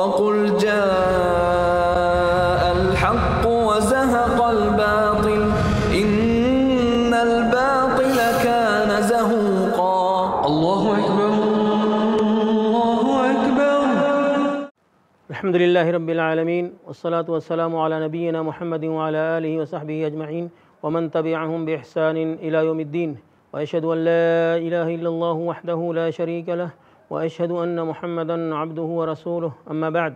وقل جاء الحق وزهق الباطل إن الباطل كان زهوقا الله أكبر الله أكبر الحمد لله رب العالمين والصلاة والسلام على نبينا محمد وعلى آله وصحبه أجمعين ومن تبعهم بإحسان إلى يوم الدين وأشهد أن لا إله إلا الله وحده لا شريك له وأشهد أن محمدا عبده ورسوله أما بعد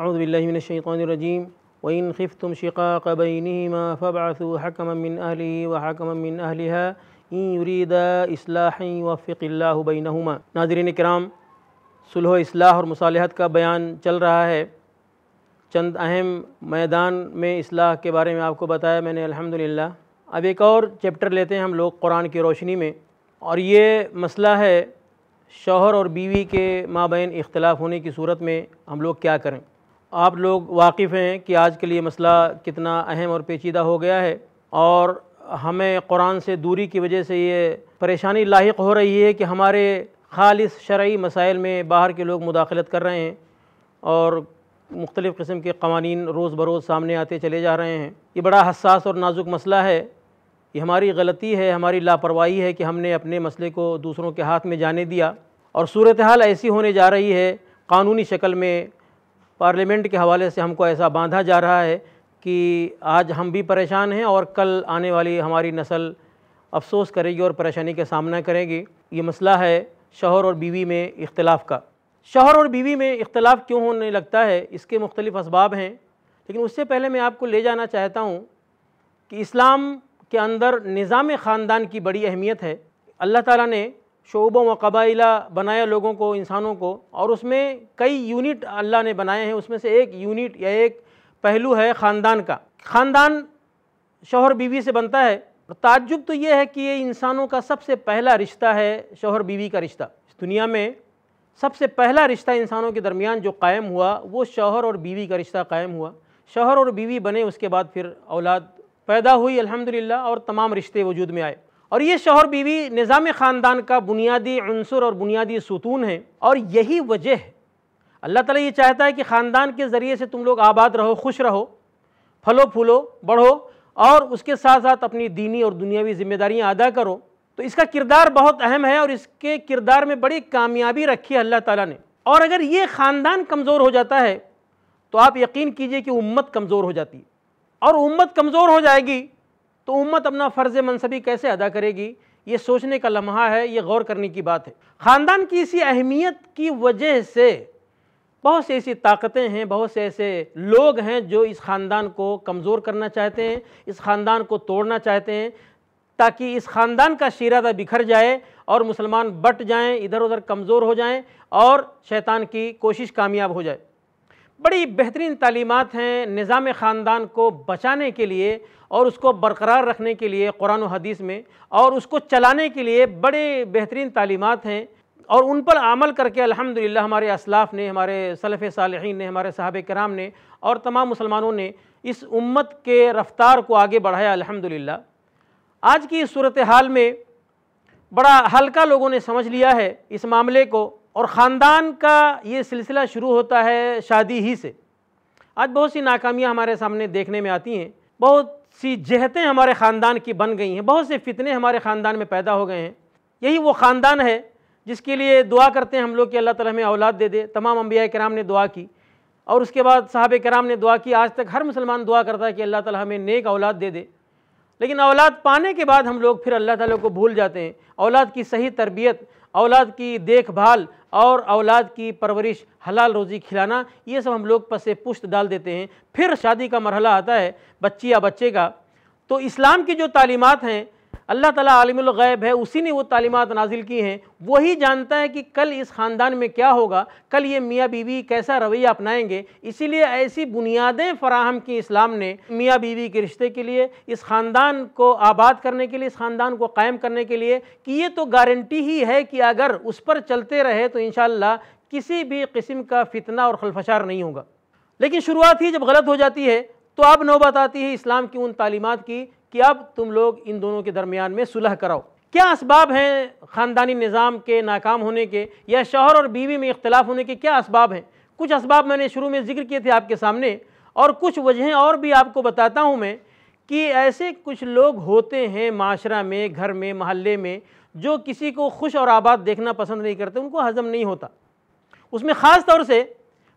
أعوذ بالله من الشيطان الرجيم وإن خفتم شقاق بينهما فابعثوا حكما من أهله وحكما من أهلها इन युरीदा असलाह वफ़िल्ला बैनहुमा नाजरीन कराम सुलह असलाह और मसालहत का बयान चल रहा है चंद अहम मैदान में असलाह के बारे में आपको बताया मैंने अल्हम्दुलिल्लाह अब एक और चैप्टर लेते हैं हम लोग कुरान की रोशनी में और ये मसला है शोहर और बीवी के माबेन इख्तलाफ होने की सूरत में हम लोग क्या करें आप लोग वाकिफ़ हैं कि आज के लिए मसला कितना अहम और पेचीदा हो गया है और हमें कुरान से दूरी की वजह से ये परेशानी लाक हो रही है कि हमारे खालिस शर्य मसाइल में बाहर के लोग मुदाखलत कर रहे हैं और मुख्तलिफ़ किस्म के कवानीन रोज़ बरोज़ सामने आते चले जा रहे हैं ये बड़ा हसास और नाजुक मसला है ये हमारी गलती है हमारी लापरवाही है कि हमने अपने मसले को दूसरों के हाथ में जाने दिया और सूरत हाल ऐसी होने जा रही है कानूनी शक्ल में पार्लियामेंट के हवाले से हमको ऐसा बांधा जा रहा है कि आज हम भी परेशान हैं और कल आने वाली हमारी नस्ल अफसोस करेगी और परेशानी का सामना करेगी ये मसला है शोहर और बीवी में इख्तलाफ का शहर और बीवी में इख्तलाफ क्यों होने लगता है इसके मुख्तलिफ इसबाब हैं लेकिन उससे पहले मैं आपको ले जाना चाहता हूँ कि इस्लाम के अंदर निज़ाम ख़ानदान की बड़ी अहमियत है अल्लाह ताला ने शोबों व कबाइला बनाया लोगों को इंसानों को और उसमें कई यूनिट अल्लाह ने बनाए हैं उसमें से एक यूनिट या एक पहलू है ख़ानदान का ख़ानदान शोहर बीवी से बनता है और ताज्जुब तो ये है कि ये इंसानों का सबसे पहला रिश्ता है शोहर बीवी का रिश्ता इस दुनिया में सबसे पहला रिश्ता इंसानों के दरमियान जो कायम हुआ वो शोहर और बीवी का रिश्ता कायम हुआ शोहर और बीवी बने उसके बाद फिर औलाद पैदा हुई अल्हम्दुलिल्लाह और तमाम रिश्ते वजूद में आए और ये शोहर बीवी निज़ाम ख़ानदान का बुनियादी अनसर और बुनियादी सतून है और यही वजह है अल्लाह ताला ये चाहता है कि ख़ानदान के ज़रिए से तुम लोग आबाद रहो खुश रहो फलो फूलो बढ़ो और उसके साथ साथ अपनी दीनी और दुनियावी ज़िम्मेदारियाँ अदा करो तो इसका किरदार बहुत अहम है और इसके किरदार में बड़ी कामयाबी रखी है अल्लाह ताला ने और अगर ये ख़ानदान कमज़ोर हो जाता है तो आप यकीन कीजिए कि उम्मत कमज़ोर हो जाती है और उम्मत कमज़ोर हो जाएगी तो उम्मत अपना फ़र्ज़ मनसबी कैसे अदा करेगी ये सोचने का लम्हा है ये गौर करने की बात है ख़ानदान की इसी अहमियत की वजह से बहुत से ऐसी ताकतें हैं बहुत से ऐसे लोग हैं जो इस ख़ानदान को कमज़ोर करना चाहते हैं इस ख़ानदान को तोड़ना चाहते हैं ताकि इस ख़ानदान का शीरादा बिखर जाए और मुसलमान बट जाएं इधर उधर कमज़ोर हो जाएं और शैतान की कोशिश कामयाब हो जाए बड़ी बेहतरीन तालीमत हैं निज़ाम ख़ानदान को बचाने के लिए और उसको बरकरार रखने के लिए कुरान हदीस में और उसको चलाने के लिए बड़े बेहतरीन तालीमत हैं और उन पर अमल करके अल्हम्दुलिल्लाह हमारे असलाफ़ ने हमारे सलफ़ सालहीन ने हमारे साहब कराम ने और तमाम मुसलमानों ने इस उम्मत के रफ्तार को आगे बढ़ाया अल्हम्दुलिल्लाह आज की इस सूरत हाल में बड़ा हल्का लोगों ने समझ लिया है इस मामले को और ख़ानदान का ये सिलसिला शुरू होता है शादी ही से आज बहुत सी नाकामियाँ हमारे सामने देखने में आती हैं बहुत सी जहतें हमारे ख़ानदान की बन गई हैं बहुत से फितने हमारे ख़ानदान में पैदा हो गए हैं यही वो ख़ानदान है जिसके लिए दुआ करते हैं हम लोग कि अल्लाह ताला हमें औलाद दे दे तमाम अम्बिया कराम ने दुआ की और उसके बाद साहब कराम ने दुआ की आज तक हर मुसलमान दुआ करता है कि अल्लाह ताला हमें नेक औलाद दे दे लेकिन औलाद पाने के बाद हम लोग फिर अल्लाह ताला को भूल जाते हैं औलाद की सही तरबियत औलाद की देखभाल और औलाद की परवरिश हलाल रोज़ी खिलाना ये सब हम लोग पसे पुश्त डाल देते हैं फिर शादी का मरहला आता है बच्ची या बच्चे का तो इस्लाम की जो तालीमत हैं अल्लाह ताला आलिमुल गैब है उसी ने वो तालीमत नाजिल की हैं वही जानता है कि कल इस ख़ानदान में क्या होगा कल ये मियाँ बीवी कैसा रवैया अपनाएंगे इसीलिए ऐसी बुनियादें फराहम की इस्लाम ने मियाँ बीवी के रिश्ते के लिए इस ख़ानदान को आबाद करने के लिए इस ख़ानदान को कायम करने के लिए कि ये तो गारंटी ही है कि अगर उस पर चलते रहे तो इन किसी भी किस्म का फितना और खलफशार नहीं होगा लेकिन शुरुआत ही जब गलत हो जाती है तो अब नौबत आती है इस्लाम की उन तालीमत की कि अब तुम लोग इन दोनों के दरमियान में सुलह कराओ क्या इसबाब हैं ख़ानदानी निज़ाम के नाकाम होने के या शोहर और बीवी में इख्तलाफ होने के क्या इसबाब हैं कुछ इसबाब मैंने शुरू में जिक्र किए थे आपके सामने और कुछ वजहें और भी आपको बताता हूँ मैं कि ऐसे कुछ लोग होते हैं माशरा में घर में महल्ले में जो किसी को खुश और आबाद देखना पसंद नहीं करते उनको हज़म नहीं होता उसमें ख़ास तौर से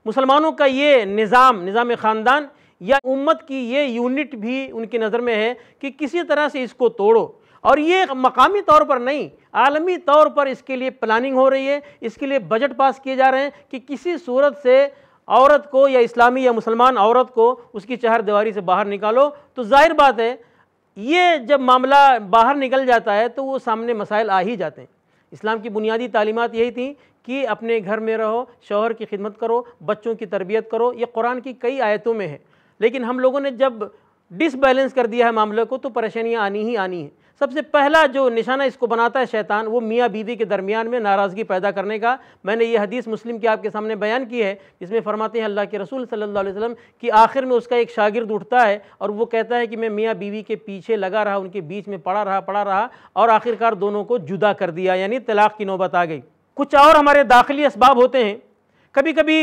मुसलमानों का ये निज़ाम निज़ाम ख़ानदान या उम्मत की ये यूनिट भी उनकी नज़र में है कि किसी तरह से इसको तोड़ो और ये मकामी तौर पर नहीं आलमी तौर पर इसके लिए प्लानिंग हो रही है इसके लिए बजट पास किए जा रहे हैं कि किसी सूरत से औरत को या इस्लामी या मुसलमान औरत को उसकी चहर दीवारी से बाहर निकालो तो जाहिर बात है ये जब मामला बाहर निकल जाता है तो वो सामने मसाइल आ ही जाते हैं इस्लाम की बुनियादी तालीमत यही थी कि अपने घर में रहो शोहर की खिदमत करो बच्चों की तरबियत करो ये कुरान की कई आयतों में है लेकिन हम लोगों ने जब डिसबैलेंस कर दिया है मामले को तो परेशानियाँ आनी ही आनी है सबसे पहला जो निशाना इसको बनाता है शैतान वो मियाँ बीवी के दरमियान में नाराज़गी पैदा करने का मैंने ये हदीस मुस्लिम की आपके सामने बयान की है जिसमें फरमाते हैं अल्लाह के रसूल सल्लल्लाहु अलैहि वसल्लम कि आखिर में उसका एक शागिर्द उठता है और वो कहता है कि मैं मियाँ बीवी के पीछे लगा रहा उनके बीच में पड़ा रहा पड़ा रहा और आखिरकार दोनों को जुदा कर दिया यानी तलाक की नौबत आ गई कुछ और हमारे दाखिली इसबाब होते हैं कभी कभी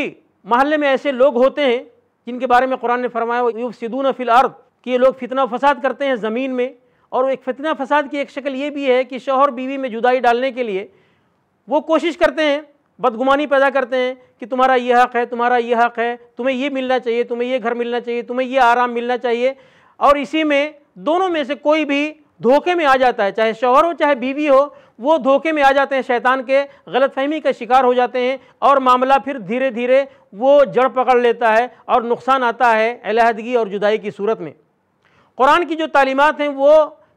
मोहल्ले में ऐसे लोग होते हैं जिनके बारे में कुरान ने फरमाया युव सिदून फिल अर्द कि ये लोग फितना फसाद करते हैं ज़मीन में और एक फितना फसाद की एक शक्ल ये भी है कि शोहर बीवी में जुदाई डालने के लिए वो कोशिश करते हैं बदगुमानी पैदा करते हैं कि तुम्हारा ये हक़ है तुम्हारा ये हक़ है तुम्हें ये मिलना चाहिए तुम्हें ये घर मिलना चाहिए तुम्हें ये आराम मिलना चाहिए और इसी में दोनों में से कोई भी धोखे में आ जाता है चाहे शोहर हो चाहे बीवी हो वो धोखे में आ जाते हैं शैतान के गलतफहमी का शिकार हो जाते हैं और मामला फिर धीरे धीरे वो जड़ पकड़ लेता है और नुकसान आता है अलहदगी और जुदाई की सूरत में कुरान की जो तालीमत हैं वो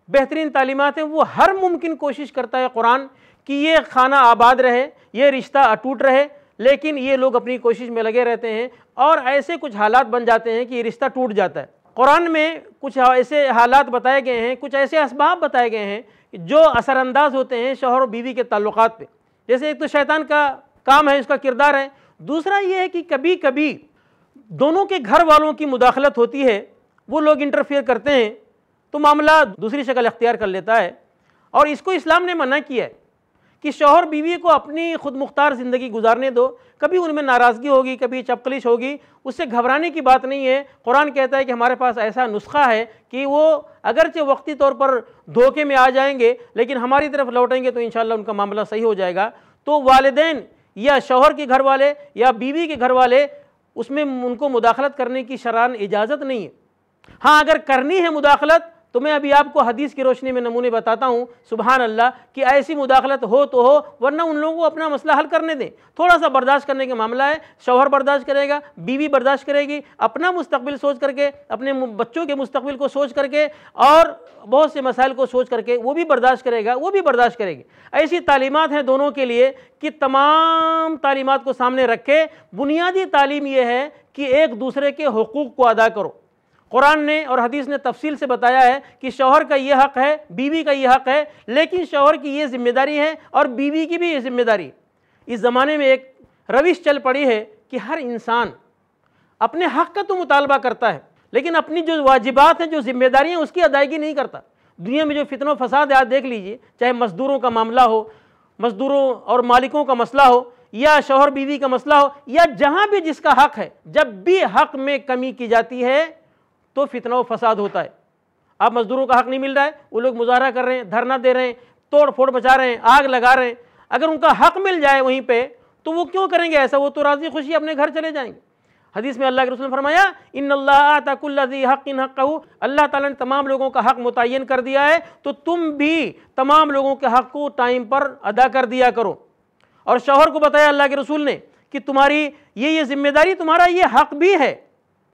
बेहतरीन तालीमत हैं वो हर मुमकिन कोशिश करता है कुरान कि ये खाना आबाद रहे ये रिश्ता अटूट रहे लेकिन ये लोग अपनी कोशिश में लगे रहते हैं और ऐसे कुछ हालात बन जाते हैं कि ये रिश्ता टूट जाता है कुरान में कुछ ऐसे हालात बताए गए हैं कुछ ऐसे इसबाब बताए गए हैं जो असरानंदाज होते हैं शोहर और बीवी के ताल्लुक पर जैसे एक तो शैतान का काम है उसका किरदार है दूसरा ये है कि कभी कभी दोनों के घर वालों की मुदाखलत होती है वो लोग इंटरफेयर करते हैं तो मामला दूसरी शक्ल अख्तियार कर लेता है और इसको इस्लाम ने मना किया है कि शोहर बीवी को अपनी खुद मुख्तार ज़िंदगी गुजारने दो कभी उनमें नाराज़गी होगी कभी चपकलिश होगी उससे घबराने की बात नहीं है कुरान कहता है कि हमारे पास ऐसा नुस्खा है कि वो अगरचे वक्ती तौर पर धोखे में आ जाएंगे लेकिन हमारी तरफ लौटेंगे तो इन उनका मामला सही हो जाएगा तो वालदेन या शोहर के घर वाले या बीवी के घर वाले उसमें उनको मुदाखलत करने की शरान इजाज़त नहीं है हाँ अगर करनी है मुदाखलत तो मैं अभी आपको हदीस की रोशनी में नमूने बताता हूँ सुबहान अल्लाह कि ऐसी मुदाखलत हो तो हो वरना उन लोगों को अपना मसला हल करने दें थोड़ा सा बर्दाश्त करने का मामला है शौहर बर्दाश्त करेगा बीवी बर्दाश्त करेगी अपना मुस्तबिल सोच करके अपने बच्चों के मुस्तबिल को सोच करके और बहुत से मसाइल को सोच करके वो भी बर्दाश्त करेगा वो भी बर्दाश्त करेगी ऐसी तालीमत हैं दोनों के लिए कि तमाम तालीमत को सामने रखे बुनियादी तालीम यह है कि एक दूसरे के हकूक़ को अदा करो कुरान ने और हदीस ने तफसील से बताया है कि शोहर का ये हक़ है बीवी का ये हक़ है लेकिन शोहर की ये जिम्मेदारी है और बीवी की भी ये जिम्मेदारी इस ज़माने में एक रविश चल पड़ी है कि हर इंसान अपने हक़ का तो मुतालबा करता है लेकिन अपनी जो वाजिबात हैं जो जिम्मेदारियाँ उसकी अदायगी नहीं करता दुनिया में जो फितन फसाद आज आप देख लीजिए चाहे मज़दूरों का मामला हो मज़दूरों और मालिकों का मसला हो या शोहर बीवी का मसला हो या जहाँ भी जिसका हक़ है जब भी हक़ में कमी की जाती है तो फितना व फसाद होता है अब मजदूरों का हक नहीं मिल रहा है वो लोग मुजाहरा कर रहे हैं धरना दे रहे हैं तोड़ फोड़ बचा रहे हैं आग लगा रहे हैं अगर उनका हक मिल जाए वहीं पर तो वो क्यों करेंगे ऐसा वो तो राजी खुशी अपने घर चले जाएंगे हदीस में अल्लाह के रसूल फरमाया इन अल्लाह हक इन हक कहू अल्लाह ताला ने तमाम लोगों का हक मुतन कर दिया है तो तुम भी तमाम लोगों के हक को टाइम पर अदा कर दिया करो और शोहर को बताया अल्लाह के रसूल ने कि तुम्हारी ये ये जिम्मेदारी तुम्हारा ये हक भी है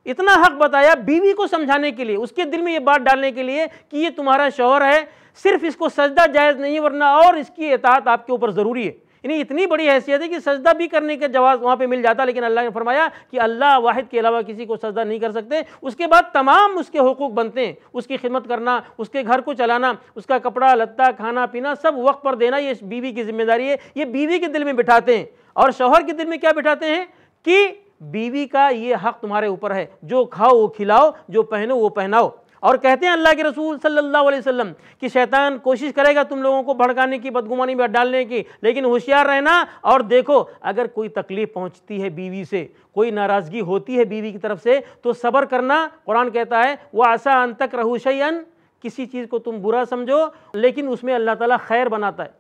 इतना हक बताया बीवी को समझाने के लिए उसके दिल में ये बात डालने के लिए कि ये तुम्हारा शोहर है सिर्फ इसको सजदा जायज़ नहीं वरना और इसकी एतात आपके ऊपर ज़रूरी है इन्हें इतनी बड़ी हैसियत है कि सजदा भी करने का जवाब वहाँ पे मिल जाता लेकिन अल्लाह ने फरमाया कि अल्लाह वाहिद के अलावा किसी को सजदा नहीं कर सकते उसके बाद तमाम उसके हकूक़ बनते हैं उसकी खिदमत करना उसके घर को चलाना उसका कपड़ा लत्ता खाना पीना सब वक्त पर देना ये बीवी की जिम्मेदारी है ये बीवी के दिल में बिठाते हैं और शोहर के दिल में क्या बिठाते हैं कि बीवी का ये हक तुम्हारे ऊपर है जो खाओ वो खिलाओ जो पहनो वो पहनाओ और कहते हैं अल्लाह के रसूल सल्लल्लाहु अलैहि वसल्लम कि शैतान कोशिश करेगा तुम लोगों को भड़काने की बदगुमानी में डालने की लेकिन होशियार रहना और देखो अगर कोई तकलीफ़ पहुंचती है बीवी से कोई नाराज़गी होती है बीवी की तरफ से तो सब्र करना कुरान कहता है वह आसा अंतक तक किसी चीज़ को तुम बुरा समझो लेकिन उसमें अल्लाह ताला खैर बनाता है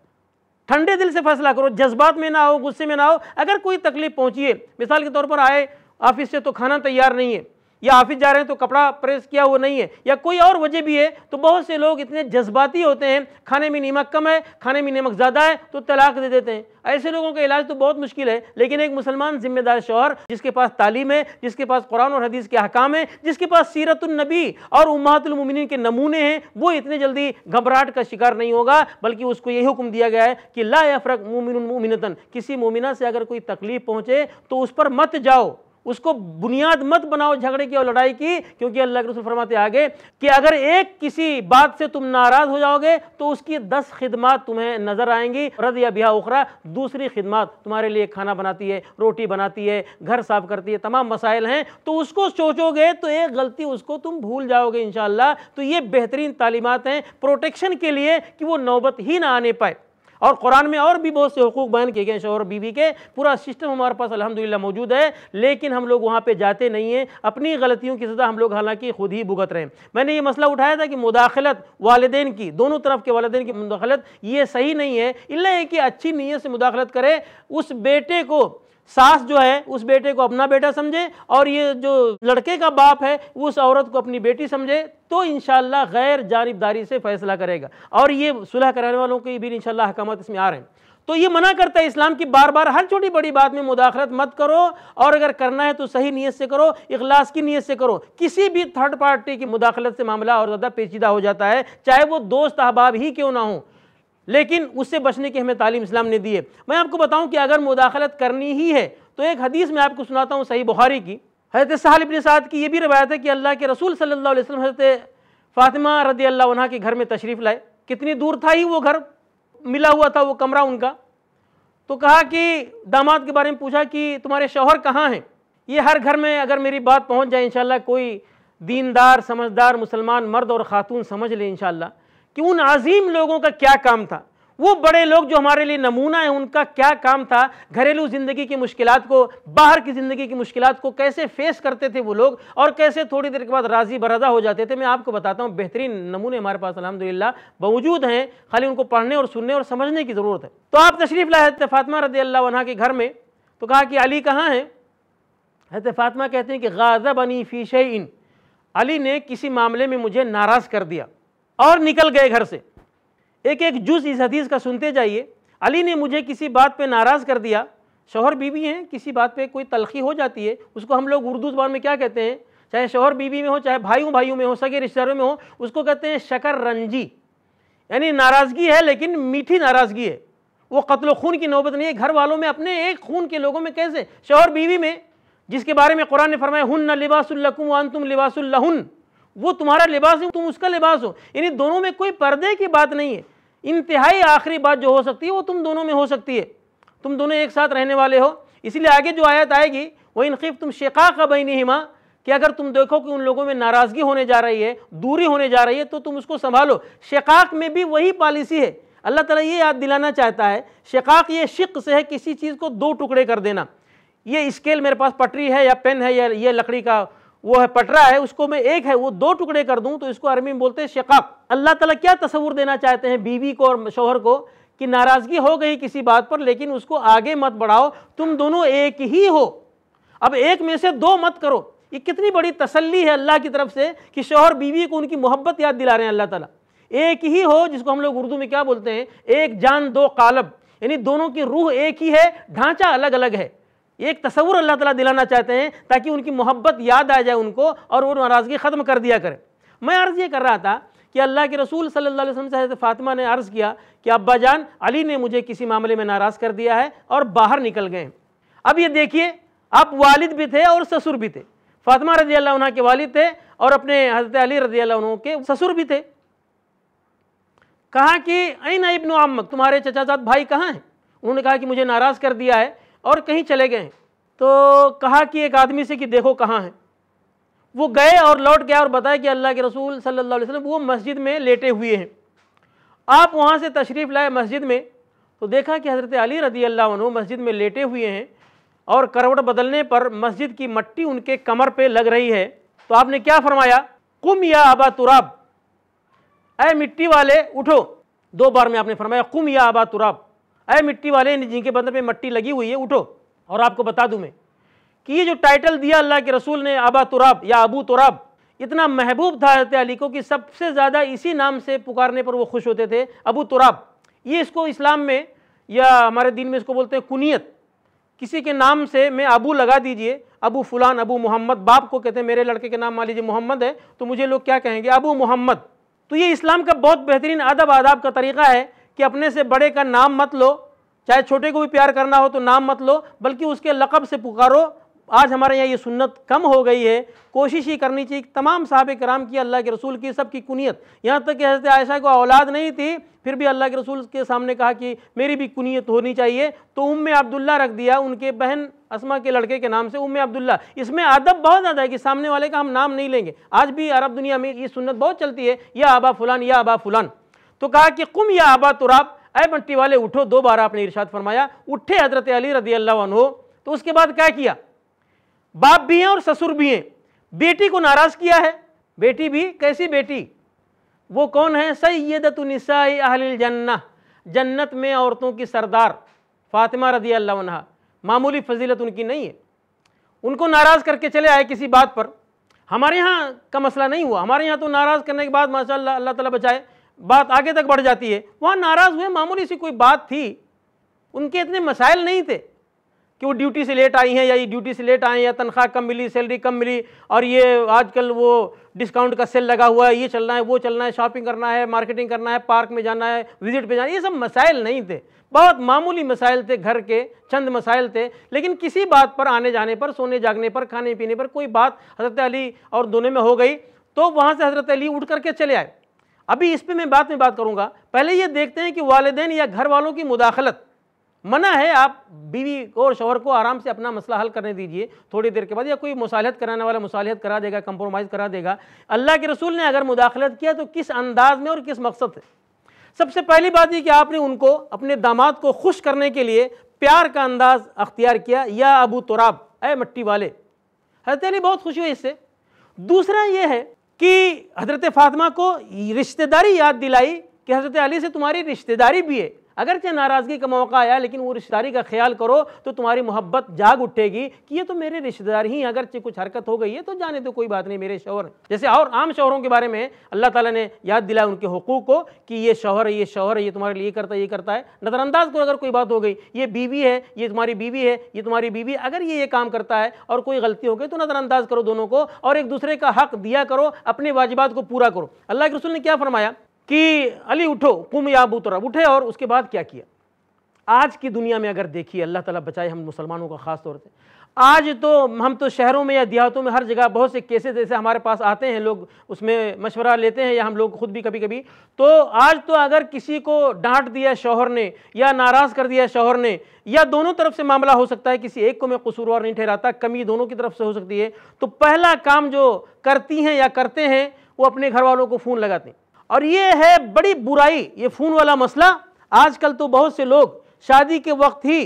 ठंडे दिल से फैसला करो जज्बात में ना हो गुस्से में ना हो अगर कोई तकलीफ पहुंची है मिसाल के तौर पर आए ऑफिस से तो खाना तैयार नहीं है या ऑफिस जा रहे हैं तो कपड़ा प्रेस किया हुआ नहीं है या कोई और वजह भी है तो बहुत से लोग इतने जज्बाती होते हैं खाने में नमक कम है खाने में नमक ज़्यादा है तो तलाक दे देते हैं ऐसे लोगों का इलाज तो बहुत मुश्किल है लेकिन एक मुसलमान जिम्मेदार शोहर जिसके पास तालीम है जिसके पास कुरान और हदीस के अहकाम है जिसके पास सीरतुलनबी और उम्मातुलमिन के नमूने हैं वो इतने जल्दी घबराहट का शिकार नहीं होगा बल्कि उसको यही हुक्म दिया गया है कि ला यफरक मोमिन किसी मोमिना से अगर कोई तकलीफ पहुँचे तो उस पर मत जाओ उसको बुनियाद मत बनाओ झगड़े की और लड़ाई की क्योंकि अल्लाह के रसूल फरमाते आगे कि अगर एक किसी बात से तुम नाराज हो जाओगे तो उसकी दस खिदमत तुम्हें नजर आएंगी रद या ब्याह उखरा दूसरी खिदमत तुम्हारे लिए खाना बनाती है रोटी बनाती है घर साफ करती है तमाम मसाइल हैं तो उसको सोचोगे तो एक गलती उसको तुम भूल जाओगे इन तो ये बेहतरीन तालीमत हैं प्रोटेक्शन के लिए कि वो नौबत ही ना आने पाए और कुरान में और भी बहुत से हकूक़ बयान किए गए शोहर बीवी के पूरा सिस्टम हमारे पास अलहमदिल्ला मौजूद है लेकिन हम लोग वहाँ पर जाते नहीं हैं अपनी गलतियों की सज़ा हम लोग हालांकि खुद ही भुगत रहे हैं मैंने ये मसला उठाया था कि मुदाखलत वालदे की दोनों तरफ के वालदे की मुदाखलत ये सही नहीं है इला है कि अच्छी नीयत से मुदाखलत करें उस बेटे को सास जो है उस बेटे को अपना बेटा समझे और ये जो लड़के का बाप है उस औरत को अपनी बेटी समझे तो इन गैर जानबदारी से फैसला करेगा और ये सुलह कराने वालों की भी इनशाला हकामत इसमें आ रहे हैं तो ये मना करता है इस्लाम की बार बार हर छोटी बड़ी बात में मुदाखलत मत करो और अगर करना है तो सही नीयत से करो इखलास की नीयत से करो किसी भी थर्ड पार्टी की मुदाखलत से मामला और ज़्यादा पेचीदा हो जाता है चाहे वो दोस्त अहबाब ही क्यों ना हो लेकिन उससे बचने की हमें तालीम इस्लाम ने दी है मैं आपको बताऊं कि अगर मुदाखलत करनी ही है तो एक हदीस में आपको सुनाता हूँ सही बुहारी की हजरत साहब साद की ये भी रवायत है कि अल्लाह के रसूल सल्ला वसलम हजरत फ़ातिमा रदी अल्लाह के घर में तशरीफ़ लाए कितनी दूर था ही वो घर मिला हुआ था वो कमरा उनका तो कहा कि दामाद के बारे में पूछा कि तुम्हारे शौहर कहाँ हैं ये हर घर में अगर मेरी बात पहुँच जाए इन कोई दीनदार समझदार मुसलमान मर्द और ख़ातून समझ ले इन कि उन अजीम लोगों का क्या काम था वो बड़े लोग जो हमारे लिए नमूना है उनका क्या काम था घरेलू ज़िंदगी की मुश्किल को बाहर की ज़िंदगी की मुश्किल को कैसे फेस करते थे वो लोग और कैसे थोड़ी देर के बाद राज़ी बराजा हो जाते थे मैं आपको बताता हूँ बेहतरीन नमूने हमारे पास अलहमदिल्ला मौजूद हैं खाली उनको पढ़ने और सुनने और समझने की ज़रूरत है तो आप तशरीफ़ लाए हजरत फ़ातमा रदी अल्लाह के घर में तो कहा कि अली कहाँ हैं हजरत फ़ातमा कहते हैं कि गाज़ब अनी फीशे इन अली ने किसी मामले में मुझे नाराज़ कर दिया और निकल गए घर से एक एक जुज इस हदीस का सुनते जाइए अली ने मुझे किसी बात पे नाराज़ कर दिया शोहर बीवी हैं किसी बात पे कोई तलखी हो जाती है उसको हम लोग उर्दू जुबान में क्या कहते हैं चाहे शोहर बीवी में हो चाहे भाइयों भाइयों में हो सगे रिश्तेदारों में हो उसको कहते हैं शकर रंजी यानी नाराज़गी है लेकिन मीठी नाराज़गी है वो कत्ल खून की नौबत नहीं है घर वालों में अपने एक खून के लोगों में कैसे शोहर बीवी में जिसके बारे में कुरान ने फरमाया हन लिबासुल्लकुम वन तुम लिबासुल्लहन वो तुम्हारा लिबास है तुम उसका लिबास हो यानी दोनों में कोई पर्दे की बात नहीं है इंतहाई आखिरी बात जो हो सकती है वो तुम दोनों में हो सकती है तुम दोनों एक साथ रहने वाले हो इसलिए आगे जो आयत आएगी वह इनकीफ तुम शेखा का बनी हिमा कि अगर तुम देखो कि उन लोगों में नाराज़गी होने जा रही है दूरी होने जा रही है तो तुम उसको संभालो शेकाक में भी वही पॉलिसी है अल्लाह ताला ये याद दिलाना चाहता है शिकाक ये शिक से है किसी चीज़ को दो टुकड़े कर देना ये स्केल मेरे पास पटरी है या पेन है या ये लकड़ी का वो है पटरा है उसको मैं एक है वो दो टुकड़े कर दूं तो इसको अरबी में बोलते हैं शिकाक अल्लाह ताला क्या तस्वूर देना चाहते हैं बीवी को और शोहर को कि नाराज़गी हो गई किसी बात पर लेकिन उसको आगे मत बढ़ाओ तुम दोनों एक ही हो अब एक में से दो मत करो ये कितनी बड़ी तसल्ली है अल्लाह की तरफ से कि शोहर बीवी को उनकी मोहब्बत याद दिला रहे हैं अल्लाह ताला एक ही हो जिसको हम लोग उर्दू में क्या बोलते हैं एक जान दो कालब यानी दोनों की रूह एक ही है ढांचा अलग अलग है एक तस्वुर अल्लाह ताला दिलाना चाहते हैं ताकि उनकी मोहब्बत याद आ जाए उनको और वो नाराज़गी ख़त्म कर दिया करें मैं अर्ज़ ये कर रहा था कि अल्लाह के रसूल सल्लल्लाहु अलैहि वसल्लम से फ़ातिमा ने अर्ज़ किया कि अब्बा जान अली ने मुझे किसी मामले में नाराज़ कर दिया है और बाहर निकल गए अब ये देखिए आप वालिद भी थे और ससुर भी थे फातिमा रजी अल्लाह के वालिद थे और अपने हज़रत अली रजी अल्लाह के ससुर भी थे कहा कि ऐन इबन अम्मक तुम्हारे चचाजात भाई कहाँ हैं उन्होंने कहा कि मुझे नाराज़ कर दिया है और कहीं चले गए तो कहा कि एक आदमी से कि देखो कहाँ हैं वो गए और लौट गया और बताया कि अल्लाह के रसूल सल्लल्लाहु अलैहि वसल्लम वो मस्जिद में लेटे हुए हैं आप वहाँ से तशरीफ़ लाए मस्जिद में तो देखा कि हज़रत अली रदी अल्लाह मस्जिद में लेटे हुए हैं और करवट बदलने पर मस्जिद की मट्टी उनके कमर पे लग रही है तो आपने क्या फरमाया कुम या आबा तुराब ए मिट्टी वाले उठो दो बार में आपने फरमाया कुम या आबा तुराब अरे मिट्टी वाले जिनके बंदर में मट्टी लगी हुई है उठो और आपको बता दूं मैं कि ये जो टाइटल दिया अल्लाह के रसूल ने आबा तुराब या अबू तुराब इतना महबूब था हजरत अली को कि सबसे ज़्यादा इसी नाम से पुकारने पर वो खुश होते थे अबू तुराब ये इसको इस्लाम में या हमारे दिन में इसको बोलते हैं कुनीत किसी के नाम से मैं अबू लगा दीजिए अबू फुलान अबू मोहम्मद बाप को कहते हैं मेरे लड़के के नाम मान लीजिए मोहम्मद है तो मुझे लोग क्या कहेंगे अबू मोहम्मद तो ये इस्लाम का बहुत बेहतरीन आदब आदाब का तरीक़ा है कि अपने से बड़े का नाम मत लो चाहे छोटे को भी प्यार करना हो तो नाम मत लो बल्कि उसके लकब से पुकारो आज हमारे यहाँ ये सुन्नत कम हो गई है कोशिश ही करनी चाहिए तमाम साहब कराम की अल्लाह के रसूल की सब की कुनीत यहाँ तक कि हजरत आयशा को औलाद नहीं थी फिर भी अल्लाह के रसूल के सामने कहा कि मेरी भी कुनीत होनी चाहिए तो उम अब्दुल्ला रख दिया उनके बहन असमा के लड़के के नाम से उम अब्दुल्ला इसमें अदब बहुत ज़्यादा है कि सामने वाले का हम नाम नहीं लेंगे आज भी अरब दुनिया में ये सुनत बहुत चलती है या आबा फुलान या आबा फुलान तो कहा कि कुम या आबा तुराब ऐ बंटी वाले उठो दो बार आपने इरशाद फरमाया उठे हजरत अली रदी अल्लाह तो उसके बाद क्या किया बाप भी हैं और ससुर भी हैं बेटी को नाराज़ किया है बेटी भी कैसी बेटी वो कौन है सैदतनिसाई अहलिल जन्ना जन्नत में औरतों की सरदार फातिमा रदी अल्लाह मामूली फजीलत उनकी नहीं है उनको नाराज़ करके चले आए किसी बात पर हमारे यहाँ का मसला नहीं हुआ हमारे यहाँ तो नाराज़ करने के बाद माशा अल्लाह अल्लाह ताला बचाए बात आगे तक बढ़ जाती है वहाँ नाराज़ हुए मामूली सी कोई बात थी उनके इतने मसाइल नहीं थे कि वो ड्यूटी से लेट आई हैं या ये ड्यूटी से लेट आए या तनख्वाह कम मिली सैलरी कम मिली और ये आजकल वो डिस्काउंट का सेल लगा हुआ है ये चलना है वो चलना है शॉपिंग करना है मार्केटिंग करना है पार्क में जाना है विजिट पे जाना है ये सब मसाइल नहीं थे बहुत मामूली मसाइल थे घर के चंद मसाइल थे लेकिन किसी बात पर आने जाने पर सोने जागने पर खाने पीने पर कोई बात हज़रत अली और दोनों में हो गई तो वहाँ से हज़रत अली उठ करके चले आए अभी इस पर मैं बात में बात करूंगा पहले ये देखते हैं कि वालदेन या घर वालों की मुदाखलत मना है आप बीवी को और शोहर को आराम से अपना मसला हल करने दीजिए थोड़ी देर के बाद या कोई मुसालहत कराने वाला मुसालहत करा देगा कंप्रोमाइज़ करा देगा अल्लाह के रसूल ने अगर मुदाखलत किया तो किस अंदाज में और किस मकसद से सबसे पहली बात यह कि आपने उनको अपने दामाद को खुश करने के लिए प्यार का अंदाज अख्तियार किया या अबू तुराब ए मट्टी वाले हजरत बहुत खुशी हुई इससे दूसरा ये है कि हज़रत फ़ातिमा को रिश्तेदारी याद दिलाई कि हज़रत अली से तुम्हारी रिश्तेदारी भी है अगरचे नाराज़गी का मौका आया लेकिन वो रिश्तेदारी का ख्याल करो तो तुम्हारी मोहब्बत जाग उठेगी कि ये तो मेरे रिश्तेदार ही अगरचे कुछ हरकत हो गई है तो जाने तो कोई बात नहीं मेरे शोहर जैसे और आम शोहरों के बारे में अल्लाह ताला ने याद दिलाया उनके हकूक़ को कि ये शोहर है ये शोहर है ये तुम्हारे लिए करता है ये करता है नज़रअंदाज को अगर कोई बात हो गई ये बीवी है ये तुम्हारी बीवी है ये तुम्हारी बीवी अगर ये ये काम करता है और कोई गलती हो गई तो नज़रअंदाज करो दोनों को और एक दूसरे का हक दिया करो अपने वाजिबात को पूरा करो अल्लाह के रसूल ने क्या फरमाया कि अली उठो कुम या अबू तुरब उठे और उसके बाद क्या किया आज की दुनिया में अगर देखिए अल्लाह ताला बचाए हम मुसलमानों का ख़ास तौर से आज तो हम तो शहरों में या देहातों में हर जगह बहुत से केसेस जैसे हमारे पास आते हैं लोग उसमें मशवरा लेते हैं या हम लोग खुद भी कभी कभी तो आज तो अगर किसी को डांट दिया शौहर ने या नाराज़ कर दिया शौहर ने या दोनों तरफ से मामला हो सकता है किसी एक को मैं कसूरवार नहीं ठहराता कमी दोनों की तरफ से हो सकती है तो पहला काम जो करती हैं या करते हैं वो अपने घर वालों को फ़ोन लगाते हैं और ये है बड़ी बुराई ये फ़ोन वाला मसला आजकल तो बहुत से लोग शादी के वक्त ही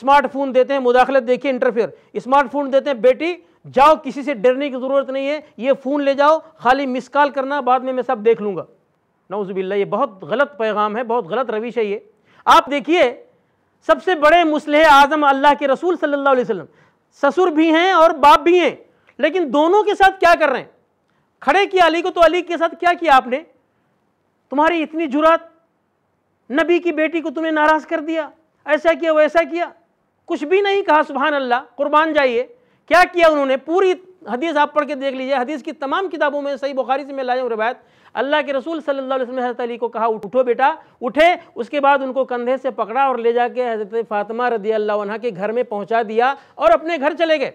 स्मार्टफोन देते हैं मुदाखलत देखिए इंटरफेयर स्मार्टफोन देते हैं बेटी जाओ किसी से डरने की ज़रूरत नहीं है ये फ़ोन ले जाओ खाली मिस कॉल करना बाद में मैं सब देख लूँगा नौजबिल्ला ये बहुत गलत पैगाम है बहुत गलत रविश है ये आप देखिए सबसे बड़े मुसलह आज़म अल्लाह के रसूल सल्लल्लाहु अलैहि वसल्लम ससुर भी हैं और बाप भी हैं लेकिन दोनों के साथ क्या कर रहे हैं खड़े किया अली को तो अली के साथ क्या किया आपने तुम्हारी इतनी जुरात नबी की बेटी को तुमने नाराज़ कर दिया ऐसा किया वैसा किया कुछ भी नहीं कहा सुबहान अल्लाह कुर्बान जाइए क्या किया उन्होंने पूरी हदीस आप पढ़ के देख लीजिए हदीस की तमाम किताबों में सही बुखारी से मैं लाया हूँ रिवायत अल्लाह के रसूल सल्लल्लाहु अलैहि वसल्लम हज़रत अली को कहा उठो बेटा उठे उसके बाद उनको कंधे से पकड़ा और ले जाके हज़रत फ़ातिमा रदी अल्लाह के घर में पहुँचा दिया और अपने घर चले गए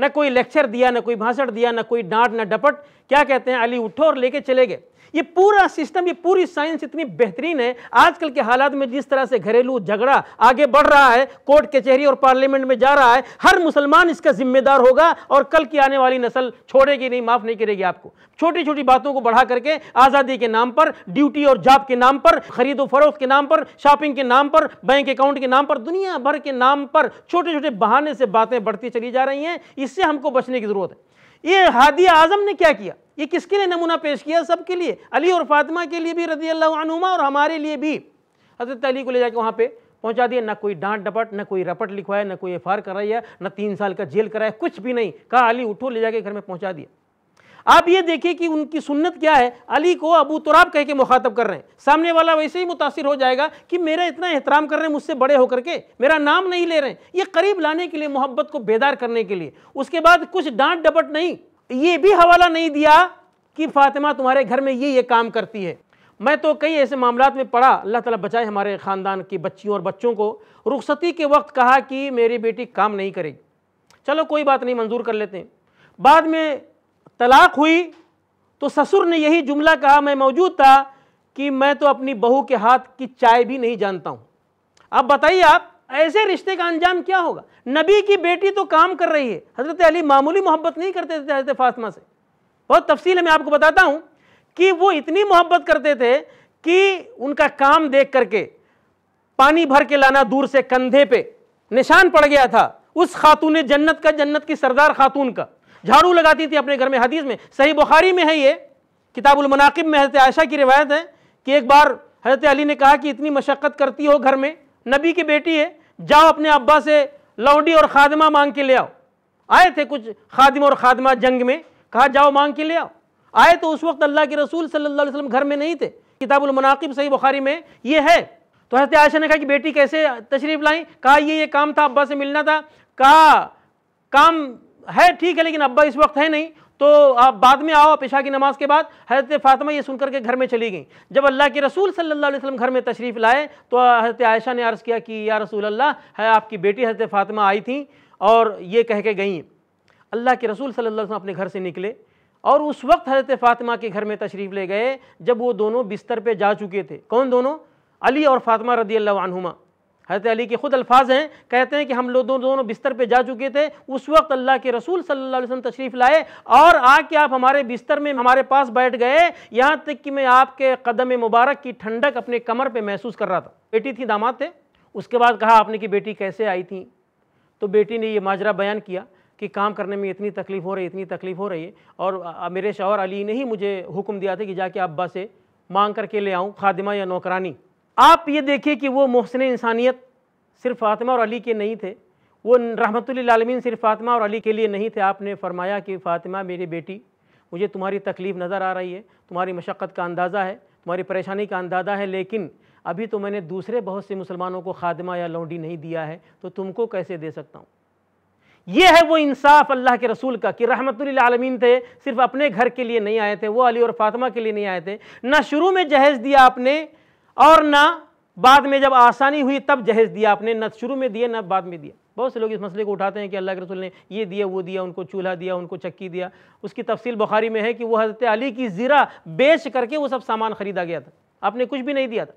न कोई लेक्चर दिया न कोई भाषण दिया न कोई डांट न डपट क्या कहते हैं अली उठो और लेके चले गए ये पूरा सिस्टम ये पूरी साइंस इतनी बेहतरीन है आजकल के हालात में जिस तरह से घरेलू झगड़ा आगे बढ़ रहा है कोर्ट कचहरी और पार्लियामेंट में जा रहा है हर मुसलमान इसका जिम्मेदार होगा और कल की आने वाली नस्ल छोड़ेगी नहीं माफ नहीं करेगी आपको छोटी छोटी बातों को बढ़ा करके आज़ादी के नाम पर ड्यूटी और जॉब के नाम पर खरीदो फरोख्त के नाम पर शॉपिंग के नाम पर बैंक अकाउंट के नाम पर दुनिया भर के नाम पर छोटे छोटे बहाने से बातें बढ़ती चली जा रही हैं इससे हमको बचने की ज़रूरत है ये हादी आजम ने क्या किया ये किसके लिए नमूना पेश किया सबके लिए अली और फातिमा के लिए भी रजी अल्लाहुमा और हमारे लिए भी हजरत अली को ले जाकर वहाँ पे पहुँचा दिया ना कोई डांट डपट ना कोई रपट लिखवाया ना कोई एफ आर कराया ना तीन साल का जेल कराया कुछ भी नहीं कहा अली उठो ले जाके घर में पहुँचा दिया आप ये देखिए कि उनकी सुन्नत क्या है अली को अबू तुराब कह के मुखातब कर रहे हैं सामने वाला वैसे ही मुतासर हो जाएगा कि मेरा इतना एहतराम कर रहे हैं मुझसे बड़े होकर के मेरा नाम नहीं ले रहे हैं ये करीब लाने के लिए मोहब्बत को बेदार करने के लिए उसके बाद कुछ डांट डपट नहीं ये भी हवाला नहीं दिया कि फातिमा तुम्हारे घर में ये ये काम करती है मैं तो कई ऐसे मामला में पढ़ा अल्लाह तला बचाए हमारे ख़ानदान की बच्चियों और बच्चों को रुख्सती के वक्त कहा कि मेरी बेटी काम नहीं करेगी चलो कोई बात नहीं मंजूर कर लेते हैं बाद में तलाक हुई तो ससुर ने यही जुमला कहा मैं मौजूद था कि मैं तो अपनी बहू के हाथ की चाय भी नहीं जानता हूँ अब बताइए आप ऐसे रिश्ते का अंजाम क्या होगा नबी की बेटी तो काम कर रही है हज़रत अली मामूली मोहब्बत नहीं करते थे हज़रत फातमा से बहुत तफसील मैं आपको बताता हूँ कि वो इतनी मोहब्बत करते थे कि उनका काम देख करके पानी भर के लाना दूर से कंधे पे निशान पड़ गया था उस खातून जन्नत का जन्नत की सरदार खातून का झाड़ू लगाती थी अपने घर में हदीस में सही बुखारी में है ये किताबुल मनाकिब में हजरत आयशा की रिवायत है कि एक बार हजरत अली ने कहा कि इतनी मशक्क़त करती हो घर में नबी की बेटी है जाओ अपने अब्बा से लौंडी और खादमा मांग के ले आओ आए थे कुछ खादिम और खादमा जंग में कहा जाओ मांग के ले आओ आए तो उस वक्त अल्लाह के रसूल सल्लल्लाहु अलैहि वसल्लम घर में नहीं थे किताबुल मनाकिब सही बुखारी में ये है तो हजरत आयशा ने कहा कि बेटी कैसे तशरीफ लाई कहा ये ये काम था अब्बा से मिलना था कहा काम है ठीक है लेकिन अब्बा इस वक्त है नहीं तो आप बाद में आओ पेशा की नमाज के बाद हज़रत फ़ातिमा ये सुनकर के घर में चली गई जब अल्लाह के रसूल सल्लल्लाहु अलैहि वसल्लम घर में तशरीफ़ लाए तो हज़रत आयशा ने अर्ज़ किया कि या रसूल अल्लाह है आपकी बेटी हज़रत फ़ातिमा आई थी और ये कह के गई अल्लाह के रसूल सल्लल्लाहु अलैहि वसल्लम अपने घर से निकले और उस वक्त हज़रत फ़ातिमा के घर में तशरीफ़ ले गए जब वो दोनों बिस्तर पर जा चुके थे कौन दोनों अली और फ़ातिमा रदी अल्लाह हज़रत अली के ख़ुद अल्फाज हैं कहते हैं कि हम लोग दो, दोनों बिस्तर पे जा चुके थे उस वक्त अल्लाह के रसूल सल्लल्लाहु अलैहि वसल्लम तशरीफ़ लाए और आके आप हमारे बिस्तर में हमारे पास बैठ गए यहाँ तक कि मैं आपके कदम मुबारक की ठंडक अपने कमर पर महसूस कर रहा था बेटी थी दामाद थे उसके बाद कहा आपने कि बेटी कैसे आई थी तो बेटी ने ये माजरा बयान किया कि काम करने में इतनी तकलीफ़ हो रही इतनी तकलीफ़ हो रही है और मेरे शौहर अली ने ही मुझे हुक्म दिया था कि जाके अब्बा से मांग करके ले आऊँ खादिमा या नौकरानी आप ये देखिए कि वो मोहसिन इंसानियत सिर्फ फातिमा और अली के नहीं थे वो रहमतमीन सिर्फ फातिमा और अली के लिए नहीं थे आपने फरमाया कि फ़ातिमा मेरी बेटी मुझे तुम्हारी तकलीफ़ नज़र आ रही है तुम्हारी मशक्क़त का अंदाज़ा है तुम्हारी परेशानी का अंदाज़ा है लेकिन अभी तो मैंने दूसरे बहुत से मुसलमानों को खादमा या लौंडी नहीं दिया है तो तुमको कैसे दे सकता हूँ यह है वो इंसाफ अल्लाह के रसूल का कि रहमतमीन थे सिर्फ अपने घर के लिए नहीं आए थे वो अली और फातिमा के लिए नहीं आए थे ना शुरू में जहेज़ दिया आपने और ना बाद में जब आसानी हुई तब जहेज दिया आपने न शुरू में दिया न बाद में दिया बहुत से लोग इस मसले को उठाते हैं कि अल्लाह के रसूल ने ये दिया वो दिया उनको चूल्हा दिया उनको चक्की दिया उसकी तफसील बुखारी में है कि वो हज़रत अली की ज़ीरा बेच करके वो सब सामान ख़रीदा गया था आपने कुछ भी नहीं दिया था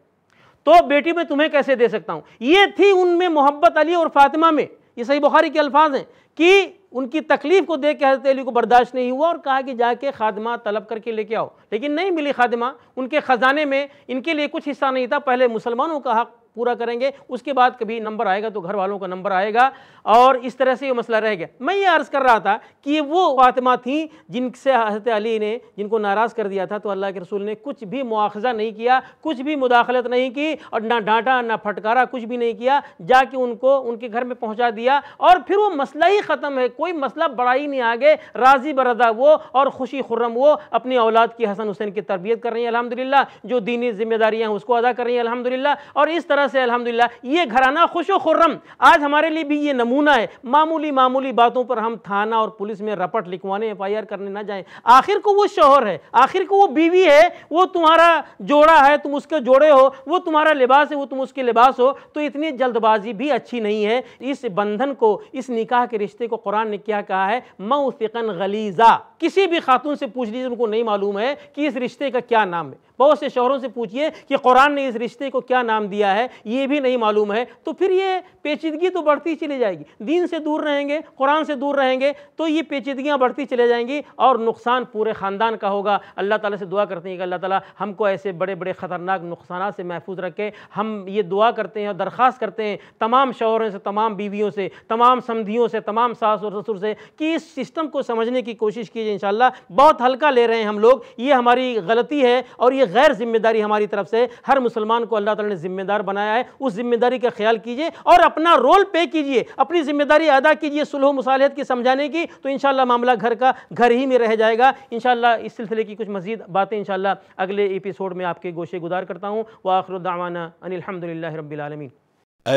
तो बेटी मैं तुम्हें कैसे दे सकता हूँ ये थी उनमें मोहब्बत अली और फातिमा में ये सही बुखारी के अल्फाज हैं कि उनकी तकलीफ को देख के हजरत अली को बर्दाश्त नहीं हुआ और कहा कि जाके खादमा तलब करके लेके आओ लेकिन नहीं मिली खादमा उनके ख़जाने में इनके लिए कुछ हिस्सा नहीं था पहले मुसलमानों का हक पूरा करेंगे उसके बाद कभी नंबर आएगा तो घर वालों का नंबर आएगा और इस तरह से ये मसला रह गया मैं ये अर्ज़ कर रहा था कि ये वो फातिमा थी जिनसे हजरत अली ने जिनको नाराज़ कर दिया था तो अल्लाह के रसूल ने कुछ भी मुआवजा नहीं किया कुछ भी मुदाखलत नहीं की और ना डांटा ना फटकारा कुछ भी नहीं किया जाके उनको उनके घर में पहुँचा दिया और फिर वो मसला ही ख़त्म है कोई मसला बड़ा ही नहीं आगे राज़ी बरदा वो और खुशी खुर्रम वो अपनी औलाद की हसन हुसैन की तरबियत कर रही है अलहमदिल्ला जो दीनी जिम्मेदारियाँ हैं उसको अदा कर रही हैं अलहमदिल्ला और इस तरह तरह से अल्हम्दुलिल्लाह ये घराना खुश खुर्रम आज हमारे लिए भी ये नमूना है मामूली मामूली बातों पर हम थाना और पुलिस में रपट लिखवाने एफ करने ना जाएं आखिर को वो शोहर है आखिर को वो बीवी है वो तुम्हारा जोड़ा है तुम उसके जोड़े हो वो तुम्हारा लिबास है वो तुम उसके लिबास हो तो इतनी जल्दबाजी भी अच्छी नहीं है इस बंधन को इस निकाह के रिश्ते को कुरान ने क्या कहा है मऊ गलीज़ा किसी भी खातून से पूछ लीजिए उनको नहीं मालूम है कि इस रिश्ते का क्या नाम है बहुत से शोहरों से पूछिए कि कुरान ने इस रिश्ते को क्या नाम दिया है ये भी नहीं मालूम है तो फिर ये पेचीदगी तो बढ़ती चली जाएगी दीन से दूर रहेंगे कुरान से दूर रहेंगे तो ये पेचीदगियाँ बढ़ती चले जाएंगी और नुकसान पूरे ख़ानदान का होगा अल्लाह ताला से दुआ करते हैं कि अल्लाह ताला हमको ऐसे बड़े बड़े ख़तरनाक नुकसान से महफूज रखे हम ये दुआ करते हैं और दरख्वास्त करते हैं तमाम शोहरों से तमाम बीवियों से तमाम समधियों से तमाम सास और ससुर से कि इस सिस्टम को समझने की कोशिश की लीजिए इन बहुत हल्का ले रहे हैं हम लोग ये हमारी गलती है और ये गैर जिम्मेदारी हमारी तरफ से हर मुसलमान को अल्लाह तला ने जिम्मेदार बनाया है उस जिम्मेदारी का ख्याल कीजिए और अपना रोल पे कीजिए अपनी जिम्मेदारी अदा कीजिए सुलह मुसालहत की समझाने की तो इन मामला घर का घर ही में रह जाएगा इन इस सिलसिले की कुछ मजीद बातें इनशाला अगले एपिसोड में आपके गोशे गुजार करता हूँ व आखरदाना अनिलहमदिल्ला रबीआलमीन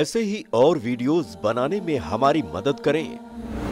ऐसे ही और वीडियोस बनाने में हमारी मदद करें